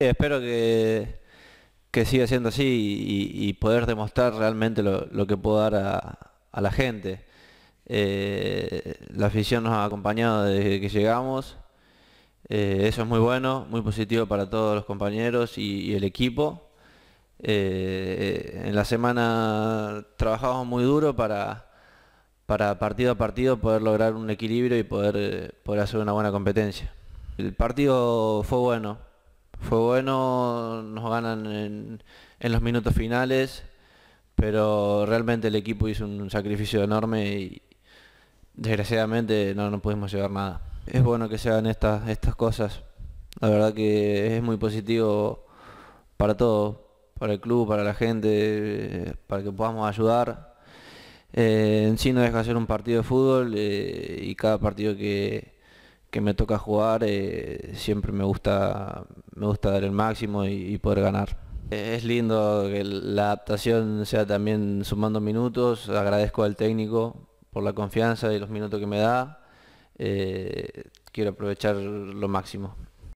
Espero que, siga siendo así y, poder demostrar realmente lo, que puedo dar a, la gente. Eh, la afición nos ha acompañado desde que llegamos. Eh, eso es muy bueno, muy positivo para todos los compañeros y, el equipo. Eh, en la semana trabajamos muy duro para, partido a partido poder lograr un equilibrio y poder, poder hacer una buena competencia. El partido fue bueno, fue bueno, nos ganan en, los minutos finales, pero realmente el equipo hizo un sacrificio enorme y desgraciadamente no, pudimos llevar nada. Es bueno que se hagan estas, estas cosas, la verdad que es muy positivo para todo, para el club, para la gente, para que podamos ayudar. Eh, en sí no deja hacer un partido de fútbol eh, y cada partido que, que me toca jugar, eh, siempre me gusta, me gusta dar el máximo y, poder ganar. Es lindo que la adaptación sea también sumando minutos, agradezco al técnico por la confianza y los minutos que me da, eh, quiero aprovechar lo máximo.